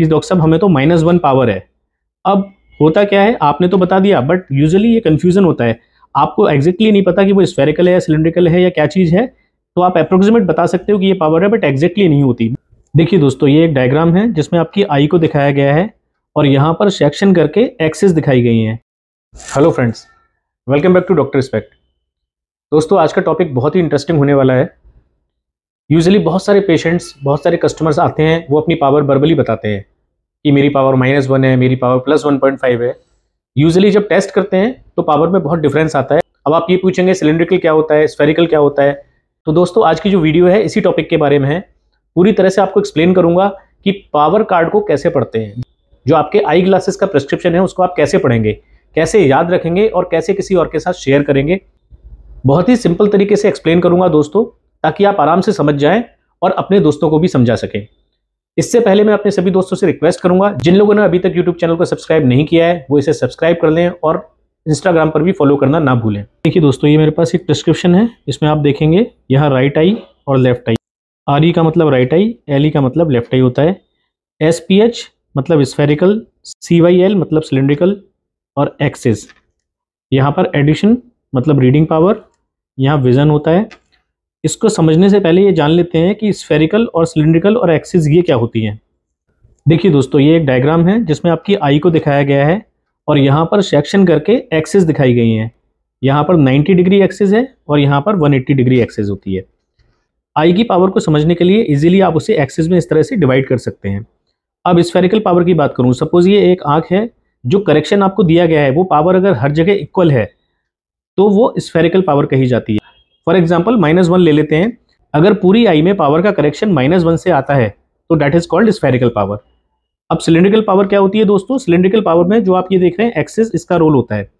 कि डॉक्टर साहब हमें तो माइनस वन पावर है अब होता क्या है आपने तो बता दिया बट यूजली ये कन्फ्यूज़न होता है आपको एग्जैक्टली exactly नहीं पता कि वो स्पेरिकल है या सिलेंड्रिकल है या क्या चीज़ है तो आप अप्रोक्सीमेट बता सकते हो कि ये पावर है बट एग्जैक्टली exactly नहीं होती देखिए दोस्तों ये एक डायग्राम है जिसमें आपकी आई को दिखाया गया है और यहाँ पर सेक्शन करके एक्सेस दिखाई गई हैं hello friends welcome back to doctor respect दोस्तों आज का टॉपिक बहुत ही इंटरेस्टिंग होने वाला है यूजली बहुत सारे पेशेंट्स बहुत सारे कस्टमर्स आते हैं वो अपनी पावर बर्बली बताते हैं कि मेरी पावर माइनस वन है मेरी power plus one point five है यूजली जब टेस्ट करते हैं तो पावर में बहुत डिफरेंस आता है अब आप ये पूछेंगे सिलेंड्रिकल क्या होता है स्फेरिकल क्या होता है तो दोस्तों आज की जो वीडियो है इसी टॉपिक के बारे में है पूरी तरह से आपको एक्सप्लेन करूंगा कि पावर कार्ड को कैसे पढ़ते हैं जो आपके आई ग्लासेस का प्रिस्क्रिप्शन है उसको आप कैसे पढ़ेंगे कैसे याद रखेंगे और कैसे किसी और के साथ शेयर करेंगे बहुत ही सिंपल तरीके से एक्सप्लेन करूंगा दोस्तों ताकि आप आराम से समझ जाएं और अपने दोस्तों को भी समझा सकें इससे पहले मैं अपने सभी दोस्तों से रिक्वेस्ट करूंगा जिन लोगों ने अभी तक यूट्यूब चैनल को सब्सक्राइब नहीं किया है वो इसे सब्सक्राइब कर लें और इंस्टाग्राम पर भी फॉलो करना ना भूलें देखिए दोस्तों ये मेरे पास एक प्रिस्क्रिप्शन है इसमें आप देखेंगे यहाँ राइट आई और लेफ्ट आई आर ई का मतलब राइट आई एल ई का मतलब लेफ्ट आई होता है एस पी एच मतलब स्फेरिकल सी वाई एल मतलब सिलेंड्रिकल और एक्सेस यहाँ पर एडिशन मतलब रीडिंग पावर यहाँ विजन होता है इसको समझने से पहले ये जान लेते हैं कि स्फेरिकल और सिलिंड्रिकल और एक्सिस ये क्या होती हैं देखिए दोस्तों ये एक डायग्राम है जिसमें आपकी आई को दिखाया गया है और यहाँ पर सेक्शन करके एक्सिस दिखाई गई हैं यहाँ पर 90 डिग्री एक्सिस है और यहाँ पर 180 डिग्री एक्सिस होती है आई की पावर को समझने के लिए इजीली आप उसे एक्सिस में इस तरह से डिवाइड कर सकते हैं अब स्फेरिकल पावर की बात करूँ सपोज ये एक आँख है जो करेक्शन आपको दिया गया है वो पावर अगर हर जगह इक्वल है तो वो स्फेरिकल पावर कही जाती है फॉर एग्जाम्पल माइनस वन ले लेते हैं अगर पूरी आई में पावर का करेक्शन माइनस वन से आता है तो that is called spherical power अब सिलेंड्रिकल पावर क्या होती है दोस्तों सिलेंड्रिकल पावर में जो आप ये देख रहे हैं एक्सेस इसका रोल होता है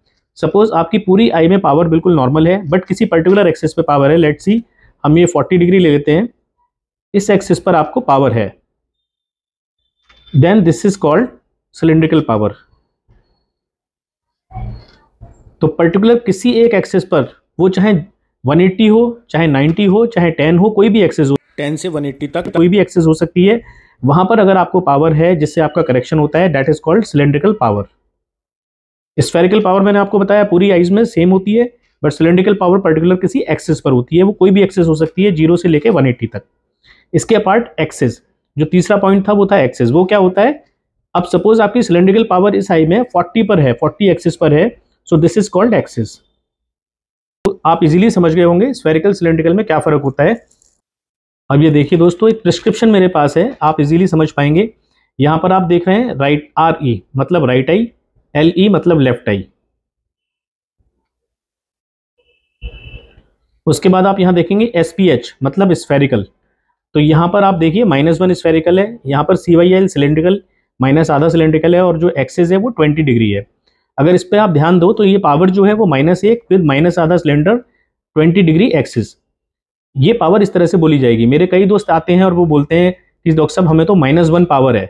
सपोज आपकी पूरी आई में पावर बिल्कुल नॉर्मल है बट किसी पर्टिकुलर एक्सेस पे पावर है लेट सी हम ये 40 डिग्री ले लेते हैं इस एक्सेस पर आपको पावर है then this is called cylindrical power तो पर्टिकुलर किसी एक एक्सेस पर वो चाहे 180 हो चाहे 90 हो चाहे 10 हो कोई भी एक्सेस हो 10 से 180 तक कोई भी एक्सेस हो सकती है वहां पर अगर आपको पावर है जिससे आपका करेक्शन होता है that is called cylindrical power spherical power मैंने आपको बताया पूरी आइज में सेम होती है बट सिलेंड्रिकल पावर पर्टिकुलर किसी एक्सेस पर होती है वो कोई भी एक्सेस हो सकती है जीरो से लेकर एट्टी तक इसके अपार्ट एक्सेस जो तीसरा पॉइंट था वो था एक्सेस वो क्या होता है अब सपोज आपकी सिलेंड्रिकल पावर इस हाई में 40 पर है 40 एक्सेस पर है so this is called axis तो आप इजीली समझ गए होंगे स्फेरिकल सिलेंड्रिकल में क्या फ़र्क होता है अब ये देखिए दोस्तों एक प्रिस्क्रिप्शन मेरे पास है आप इजीली समझ पाएंगे यहां पर आप देख रहे हैं राइट आर ई मतलब राइट आई एल ई मतलब लेफ्ट आई उसके बाद आप यहां देखेंगे एस पी एच मतलब स्फेरिकल तो यहां पर आप देखिए माइनस वन स्फेरिकल है यहाँ पर C Y L cylindrical minus आधा सिलेंड्रिकल है और जो एक्सेस है वो ट्वेंटी डिग्री है अगर इस पर आप ध्यान दो तो ये पावर जो है वो माइनस एक विद माइनस आधा सिलेंडर ट्वेंटी डिग्री एक्सिस ये पावर इस तरह से बोली जाएगी मेरे कई दोस्त आते हैं और वो बोलते हैं कि डॉक्टर साहब हमें तो माइनस वन पावर है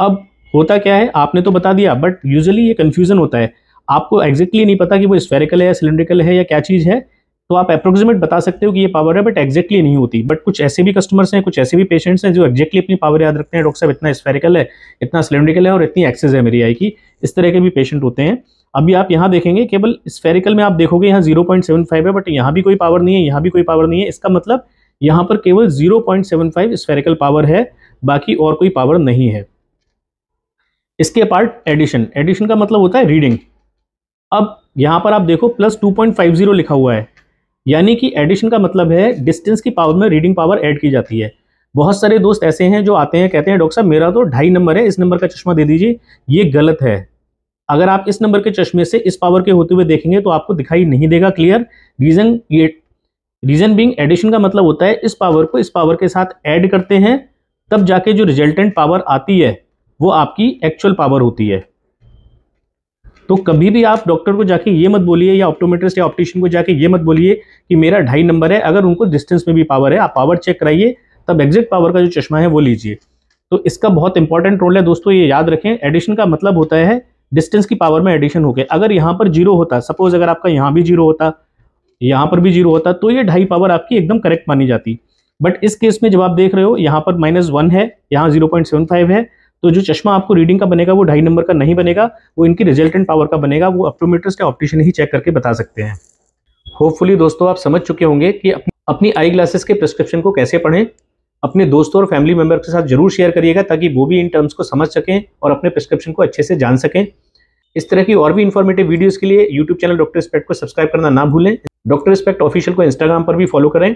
अब होता क्या है आपने तो बता दिया बट यूजली ये कन्फ्यूज़न होता है आपको एग्जैक्टली exactly नहीं पता कि वो स्फेरिकल है या सिलेंड्रिकल है या क्या चीज़ है तो आप अप्रोक्सीमेट बता सकते हो कि ये पावर है बट एक्जैक्टली नहीं होती बट कुछ ऐसे भी कस्टमर्स हैं कुछ ऐसे भी पेशेंट्स हैं जो एक्जैक्टली अपनी पावर याद रखते हैं डॉक्टर साहब इतना स्पेरिकल है इतना सिलेंड्रिकल है और इतनी एक्सेस है मेरी आई की इस तरह के भी पेशेंट होते हैं अभी आप यहाँ देखेंगे केवल स्पेरिकल में आप देखोगे यहाँ जीरो पॉइंट सेवन फाइव है बट यहाँ भी कोई पावर नहीं है यहाँ भी कोई पावर नहीं है इसका मतलब यहाँ पर केवल zero point seven five power है बाकी और कोई पावर नहीं है इसके पार्ट एडिशन एडिशन का मतलब होता है रीडिंग अब यहाँ पर आप देखो plus two point five zero लिखा हुआ है यानी कि एडिशन का मतलब है डिस्टेंस की पावर में रीडिंग पावर ऐड की जाती है बहुत सारे दोस्त ऐसे हैं जो आते हैं कहते हैं डॉक्टर साहब मेरा तो ढाई नंबर है इस नंबर का चश्मा दे दीजिए ये गलत है अगर आप इस नंबर के चश्मे से इस पावर के होते हुए देखेंगे तो आपको दिखाई नहीं देगा क्लियर रीजन ये रीजन बिंग एडिशन का मतलब होता है इस पावर को इस पावर के साथ ऐड करते हैं तब जाके जो रिजल्टेंट पावर आती है वो आपकी एक्चुअल पावर होती है तो कभी भी आप डॉक्टर को जाके ये मत बोलिए या ऑप्टोमेट्रिस्ट या ऑप्टिशियन को जाके ये मत बोलिए कि मेरा ढाई नंबर है अगर उनको डिस्टेंस में भी पावर है आप पावर चेक कराइए तब एग्जिट पावर का जो चश्मा है वो लीजिए तो इसका बहुत इंपॉर्टेंट रोल है दोस्तों ये याद रखें एडिशन का मतलब होता है डिस्टेंस की पावर में एडिशन हो गया अगर यहाँ पर जीरो होता सपोज अगर आपका यहाँ भी जीरो होता यहाँ पर भी जीरो होता तो ये ढाई पावर आपकी एकदम करेक्ट मानी जाती बट इस केस में जब आप देख रहे हो यहाँ पर माइनस वन है यहाँ जीरो पॉइंट सेवन फाइव है तो जो चश्मा आपको रीडिंग का बनेगा वो ढाई नंबर का नहीं बनेगा वो इनकी रिजल्टेंट पावर का बनेगा वो ऑप्टोमीटर्स या ऑप्टिशन ही चेक करके बता सकते हैं होपफुली दोस्तों आप समझ चुके होंगे कि अपनी आई ग्लासेस के प्रिस्क्रिप्शन को कैसे पढ़ें अपने दोस्तों और फैमिली मेम्बर के साथ जरूर शेयर करिएगा ताकि वो भी इन टर्म्स को समझ सकें और अपने प्रिस्क्रिप्शन को अच्छे से जान सकें इस तरह की और भी इन्फॉर्मेटिव वीडियोस के लिए यूट्यूब चैनल डॉक्टर स्पेक्ट को सब्सक्राइब करना ना भूलें डॉक्टर स्पेक्ट ऑफिशियल को इंस्टाग्राम पर भी फॉलो करें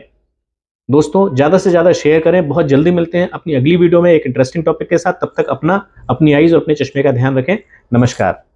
दोस्तों ज़्यादा से ज़्यादा शेयर करें बहुत जल्दी मिलते हैं अपनी अगली वीडियो में एक इंटरेस्टिंग टॉपिक के साथ तब तक अपना अपनी आईज और अपने चश्मे का ध्यान रखें नमस्कार